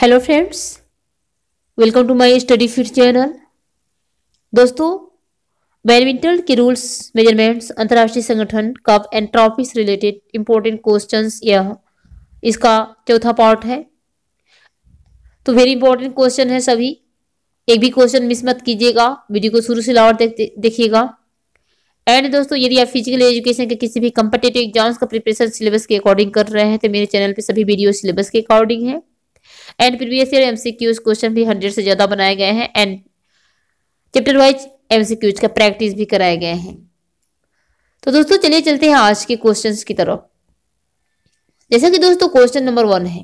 hello friends welcome to my study fit channel दोस्तों badminton के rules measurements अंतर्राष्ट्रीय संगठन cup and trophies related important questions यह इसका चौथा पार्ट है तो वेरी इंपॉर्टेंट क्वेश्चन है सभी एक भी क्वेश्चन मिस मत कीजिएगा वीडियो को शुरू से लावर देख देखिएगा एंड दोस्तों यदि आप फिजिकल एजुकेशन के किसी भी कम्पिटेटिव एग्जाम्स का प्रिपरेशन सिलेबस के अकॉर्डिंग कर रहे हैं तो मेरे चैनल पर सभी वीडियो सिलेबस के अकॉर्डिंग है and previous year MCQs question भी हंड्रेड से ज्यादा बनाए गए हैं एंड चैप्टर वाइज एमसीक्यूज का प्रैक्टिस भी कराए गए हैं तो दोस्तों चलिए चलते हैं आज के क्वेश्चन की तरफ जैसा कि दोस्तों क्वेश्चन नंबर वन है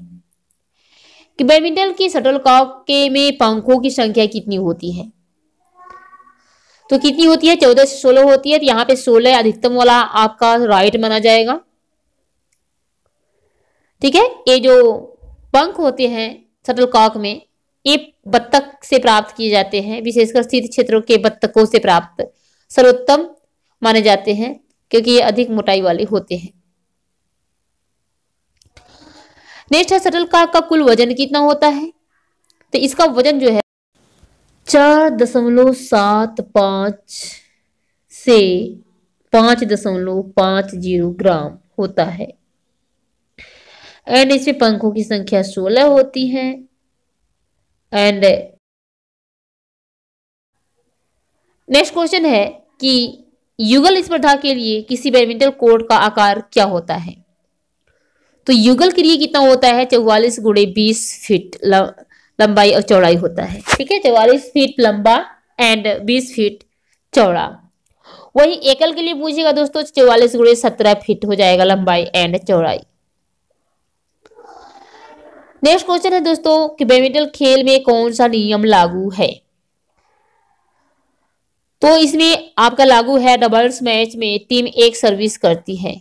कि बैडमिंटन की शटल कॉक के में पंखों की संख्या कितनी होती है तो कितनी होती है चौदह से सोलह होती है तो यहाँ पे सोलह अधिकतम वाला आपका राइट माना जाएगा ठीक है ये जो पंख होते हैं कॉक में ये बत्तख से प्राप्त किए जाते हैं विशेषकर शीत क्षेत्रों के बत्तखों से प्राप्त सर्वोत्तम माने जाते हैं क्योंकि ये अधिक मोटाई वाले होते हैं नेक्स्ट है कॉक का कुल वजन कितना होता है तो इसका वजन जो है चार दशमलव सात पांच से पांच दशमलव पांच जीरो ग्राम होता है एंड इसमें पंखों की संख्या सोलह होती है एंड नेक्स्ट क्वेश्चन है कि युगल स्पर्धा के लिए किसी बैडमिंटन कोर्ट का आकार क्या होता है तो युगल के लिए कितना होता है चौवालीस गुड़े बीस फीट लंबाई और चौड़ाई होता है ठीक है चौवालीस फीट लंबा एंड बीस फीट चौड़ा वही एकल के लिए पूछेगा दोस्तों चौवालीस गुड़े सत्रह फीट हो जाएगा लंबाई एंड चौड़ाई नेक्स्ट क्वेश्चन है दोस्तों कि बैडमिंटन खेल में कौन सा नियम लागू है तो इसमें आपका लागू है डबल्स मैच में टीम एक सर्विस करती है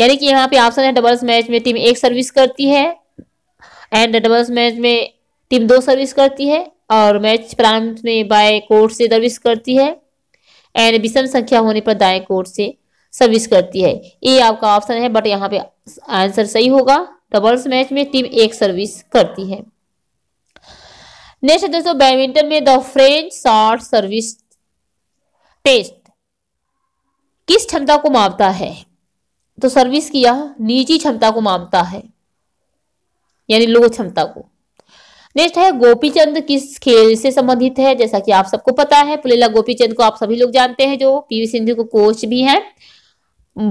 यानी कि यहाँ पे ऑप्शन है डबल्स मैच में टीम एक सर्विस करती है एंड डबल्स मैच में टीम दो सर्विस करती है और मैच प्रारंभ में बाय कोर्ट से सर्विस करती है एंड विषम संख्या होने पर दाएं कोर्ट से सर्विस करती है ये आपका ऑप्शन है बट यहाँ पे आंसर सही होगा डबल्स मैच में टीम एक सर्विस करती है नेक्स्ट दोस्तों बैडमिंटन में the French short service test किस क्षमता को मापता है तो सर्विस की यह निजी क्षमता को मापता है यानी लो क्षमता को नेक्स्ट है गोपीचंद किस खेल से संबंधित है जैसा कि आप सबको पता है पुलेला गोपीचंद को आप सभी लोग जानते हैं जो पीवी सिंधु को कोच भी है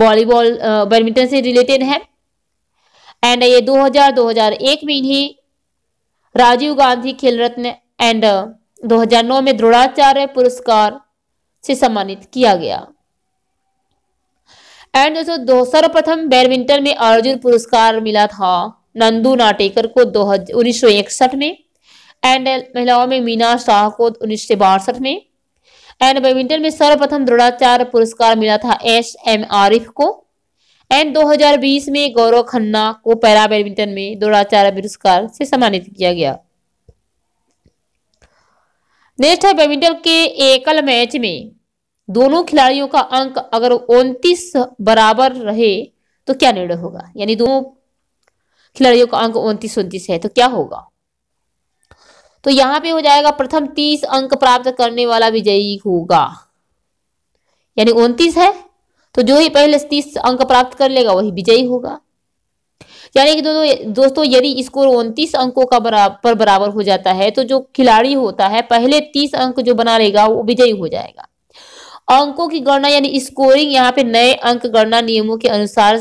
वॉलीबॉल बैडमिंटन से रिलेटेड है एंड ये 2000 2001 में ही राजीव गांधी खेल रत्न एंड 2009 में द्रोणाचार्य पुरस्कार से सम्मानित किया गया एंड दोस्तों दो सर्वप्रथम बैडमिंटन में अर्जुन पुरस्कार मिला था नंदू नाटेकर को दो उन्नीस में एंड महिलाओं में मीना शाह को उन्नीस में एंड बैडमिंटन में सर्वप्रथम द्रोणाचार्य पुरस्कार मिला था एस एम आरिफ को एंड 2020 में गौरव खन्ना को पैरा बैडमिंटन में द्रोणाचार्य पुरस्कार से सम्मानित किया गया नेक्स्ट है बैडमिंटन के एकल मैच में दोनों खिलाड़ियों का अंक अगर उनतीस बराबर रहे तो क्या निर्णय होगा यानी दोनों खिलाड़ियों का अंक उनतीस उन्तीस है तो क्या होगा तो यहां पे हो जाएगा प्रथम तीस अंक प्राप्त करने वाला विजयी होगा यानी उनतीस है तो जो ही पहले तीस अंक प्राप्त कर लेगा वही विजयी होगा यानी कि दोनों दोस्तों यदि स्कोर उनतीस अंकों का बराबर बराबर हो जाता है तो जो खिलाड़ी होता है पहले तीस अंक जो बना लेगा वो विजयी हो जाएगा अंकों की गणना यानी स्कोरिंग यहाँ पे नए अंक गणना नियमों के अनुसार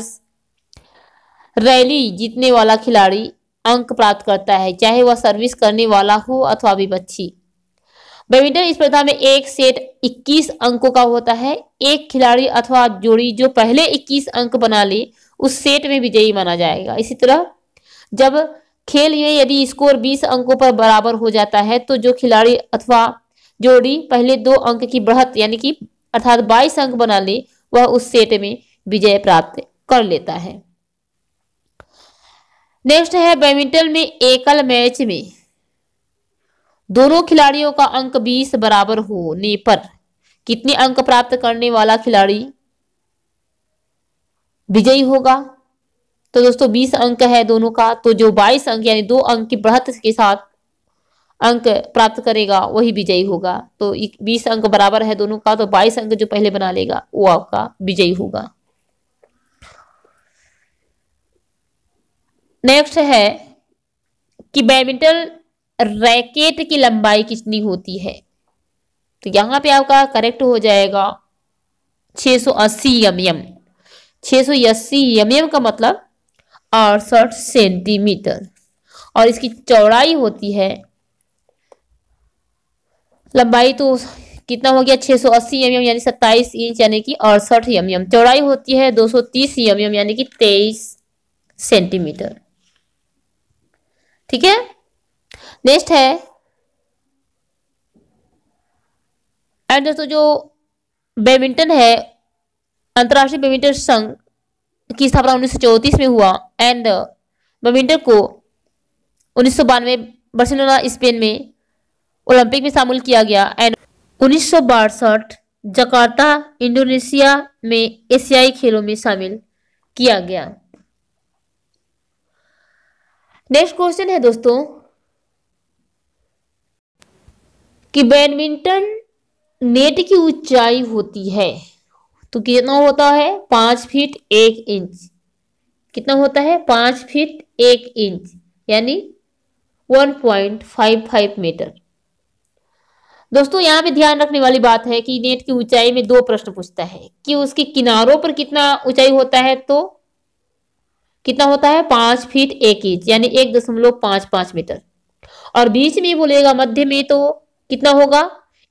रैली जीतने वाला खिलाड़ी अंक प्राप्त करता है चाहे वह सर्विस करने वाला हो अथवा विपक्षी बैडमिंटन स्पर्धा में एक सेट 21 अंकों का होता है एक खिलाड़ी अथवा जोड़ी जो पहले 21 अंक बना ले उस सेट में विजयी माना जाएगा इसी तरह जब खेल में यदि स्कोर 20 अंकों पर बराबर हो जाता है तो जो खिलाड़ी अथवा जोड़ी पहले दो अंक की बढ़त यानी कि अर्थात 22 अंक बना ले वह उस सेट में विजय प्राप्त कर लेता है नेक्स्ट है बैडमिंटन में एकल मैच में दोनों खिलाड़ियों का अंक 20 बराबर होने पर कितने अंक प्राप्त करने वाला खिलाड़ी विजयी होगा तो दोस्तों 20 अंक है दोनों का तो जो 22 अंक यानी दो अंक की बढ़त के साथ अंक प्राप्त करेगा वही विजयी होगा तो 20 अंक बराबर है दोनों का तो 22 अंक जो पहले बना लेगा वो आपका विजयी होगा नेक्स्ट है कि बैडमिंटन रैकेट की लंबाई कितनी होती है तो यहां पे आपका करेक्ट हो जाएगा 680 सौ अस्सी एम एम सौ अस्सी एम का मतलब अड़सठ सेंटीमीटर और इसकी चौड़ाई होती है लंबाई तो कितना हो गया 680 सौ अस्सी एम यानी सत्ताईस इंच यानी कि अड़सठ एम एम चौड़ाई होती है 230 सौ तीस एम एम यानी कि तेईस सेंटीमीटर ठीक है नेक्स्ट है एंड दोस्तों जो बैडमिंटन है अंतर्राष्ट्रीय बैडमिंटन संघ की स्थापना उन्नीस में हुआ एंड बैडमिंटन को उन्नीस सौ बार्सिलोना स्पेन में ओलंपिक में शामिल किया गया एंड उन्नीस सौ बासठ जकार्ता इंडोनेशिया में एशियाई खेलों में शामिल किया गया नेक्स्ट क्वेश्चन है दोस्तों कि बैडमिंटन नेट की ऊंचाई होती है तो कितना होता है पांच फीट एक इंच कितना होता है पांच फीट एक इंच यानी one point five five metre दोस्तों यहां पे ध्यान रखने वाली बात है कि नेट की ऊंचाई में दो प्रश्न पूछता है कि उसके किनारों पर कितना ऊंचाई होता है तो कितना होता है पांच फीट एक इंच यानी एक दशमलव पांच पांच मीटर और बीच में बोलेगा मध्य में तो कितना होगा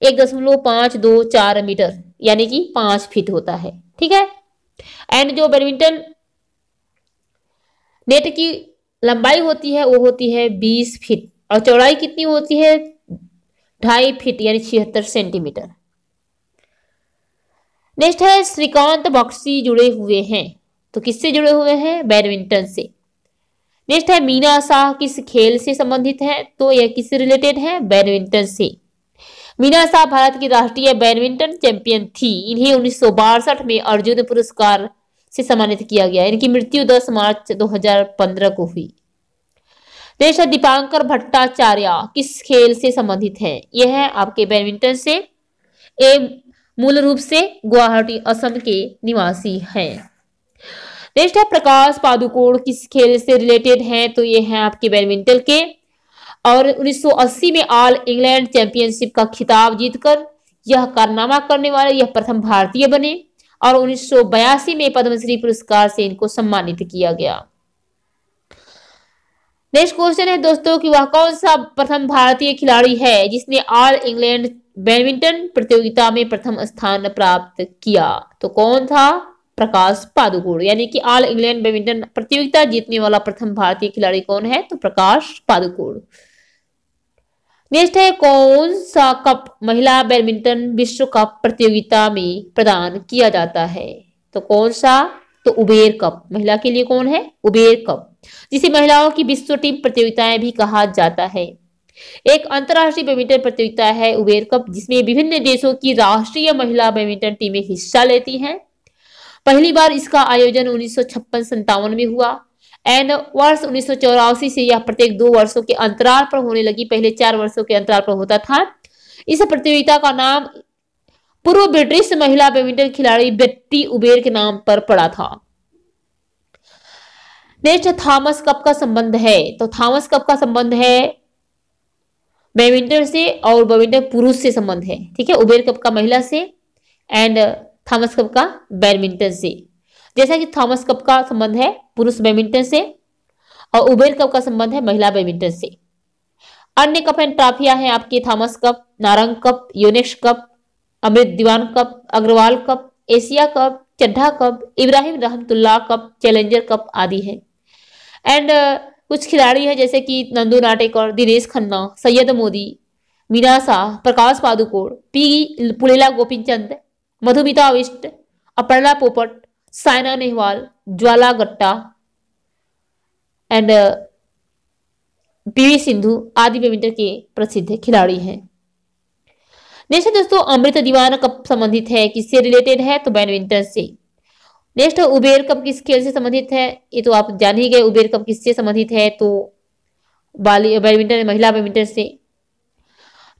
एक दशमलव पांच दो चार मीटर यानी कि पांच फीट होता है ठीक है एंड जो बैडमिंटन नेट की लंबाई होती है वो होती है बीस फीट और चौड़ाई कितनी होती है ढाई फीट यानी छिहत्तर सेंटीमीटर नेक्स्ट है श्रीकांत बक्सी जुड़े हुए हैं तो किससे जुड़े हुए हैं बैडमिंटन से नेक्स्ट है मीना शाह किस खेल से संबंधित है तो यह किससे रिलेटेड है बैडमिंटन से मीना शाह भारत की राष्ट्रीय बैडमिंटन चैंपियन थी इन्हें उन्नीस में अर्जुन पुरस्कार से सम्मानित किया गया इनकी मृत्यु 10 मार्च 2015 को हुई देश दीपांकर भट्टाचार्य किस खेल से संबंधित है यह है आपके बैडमिंटन से ए मूल रूप से गुवाहाटी असम के निवासी हैं नेक्स्ट है प्रकाश पादुकोण किस खेल से रिलेटेड हैं तो ये हैं आपके बैडमिंटन के और 1980 में ऑल इंग्लैंड चैंपियनशिप का खिताब जीतकर यह कारनामा करने वाले यह प्रथम भारतीय बने और 1982 में पद्मश्री पुरस्कार से इनको सम्मानित किया गया नेक्स्ट क्वेश्चन है दोस्तों कि वह कौन सा प्रथम भारतीय खिलाड़ी है जिसने ऑल इंग्लैंड बैडमिंटन प्रतियोगिता में प्रथम स्थान प्राप्त किया तो कौन था प्रकाश पादुकोण यानी कि ऑल इंग्लैंड बैडमिंटन प्रतियोगिता जीतने वाला प्रथम भारतीय खिलाड़ी कौन है तो प्रकाश पादुकोण नेक्स्ट है कौन सा कप महिला बैडमिंटन विश्व कप प्रतियोगिता में प्रदान किया जाता है तो कौन सा तो उबेर कप महिला के लिए कौन है उबेर कप जिसे महिलाओं की विश्व टीम प्रतियोगिताएं भी कहा जाता है एक अंतर्राष्ट्रीय बैडमिंटन प्रतियोगिता है उबेर कप जिसमें विभिन्न देशों की राष्ट्रीय महिला बैडमिंटन टीमें हिस्सा लेती हैं पहली बार इसका आयोजन उन्नीस सौ में हुआ एंड वर्ष उन्नीस से यह प्रत्येक दो वर्षों के अंतराल पर होने लगी पहले चार वर्षों के अंतराल पर होता था इस प्रतियोगिता का नाम पूर्व ब्रिटिश महिला बैडमिंटन खिलाड़ी बेट्टी उबेर के नाम पर पड़ा था नेक्स्ट थॉमस कप का संबंध है तो थॉमस कप का संबंध है बैडमिंटन से और बैडमिंटन पुरुष से संबंध है ठीक है उबेर कप का महिला से एंड थॉमस कप का बैडमिंटन से जैसा कि थॉमस कप का संबंध है पुरुष बैडमिंटन से और उबेर कप का संबंध है महिला बैडमिंटन से अन्य कप एंड ट्रॉफिया है आपके Thomas Cup Narang Cup Yonex Cup Amrit Diwan Cup Agarwal Cup Asia Cup Chadha Cup Ibrahim Rahmatullah Cup Challenger Cup आदि है एंड uh, कुछ खिलाड़ी है जैसे कि नंदू नाटेकर दिनेश खन्ना सैयद मोदी मीना शाह प्रकाश पादुकोण पी पुलेला गोपीचंद मधुमिता अविष्ट Aparna Popat Saina Nehwal Jwala Gutta and uh, PV Sindhu आदि बैडमिंटन के प्रसिद्ध खिलाड़ी हैं नेक्स्ट दोस्तों अमृत दीवान कप संबंधित है किससे रिलेटेड है तो बैडमिंटन से नेक्स्ट उबेर कप किस खेल से संबंधित है ये तो आप जान ही गए उबेर कप किससे संबंधित है तो बाली बैडमिंटन महिला बैडमिंटन से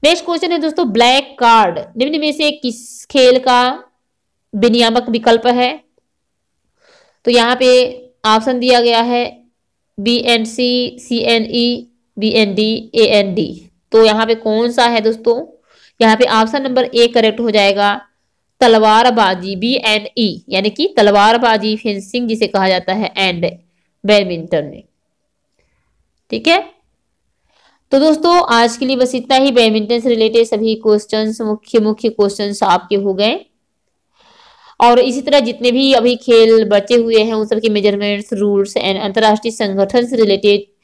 नेक्स्ट क्वेश्चन है दोस्तों ब्लैक कार्ड निम्न में से किस खेल का विनियामक विकल्प है तो यहाँ पे ऑप्शन दिया गया है B and C C N E B N D A N D तो यहाँ पे कौन सा है दोस्तों यहाँ पे ऑप्शन नंबर ए करेक्ट हो जाएगा तलवारबाजी बी एंड ई यानी कि तलवारबाजी फेंसिंग जिसे कहा जाता है एंड बैडमिंटन में ठीक है तो दोस्तों आज के लिए बस इतना ही बैडमिंटन से रिलेटेड सभी क्वेश्चंस मुख्य मुख्य क्वेश्चंस आपके हो गए और इसी तरह जितने भी अभी खेल बचे हुए हैं उन सबके मेजरमेंट्स रूल्स एंड अंतर्राष्ट्रीय संगठन से रिलेटेड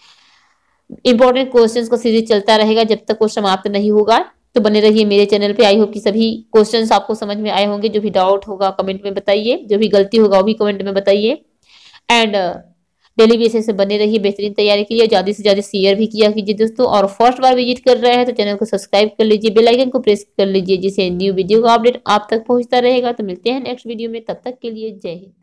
इंपॉर्टेंट क्वेश्चंस का सीरीज चलता रहेगा जब तक वो समाप्त नहीं होगा तो बने रहिए मेरे चैनल पे आई होप कि सभी क्वेश्चंस आपको समझ में आए होंगे जो भी डाउट होगा कमेंट में बताइए जो भी गलती होगा वो भी कमेंट में बताइए एंड डेली बेसिस से बने रहिए बेहतरीन तैयारी कीजिए ज़्यादा से ज़्यादा शेयर भी किया कीजिए दोस्तों और फर्स्ट बार विजिट कर रहे हैं तो चैनल को सब्सक्राइब कर लीजिए बेलाइकन को प्रेस कर लीजिए जिससे न्यू वीडियो का अपडेट आप तक पहुँचता रहेगा तो मिलते हैं नेक्स्ट वीडियो में तब तक के लिए जय हिंद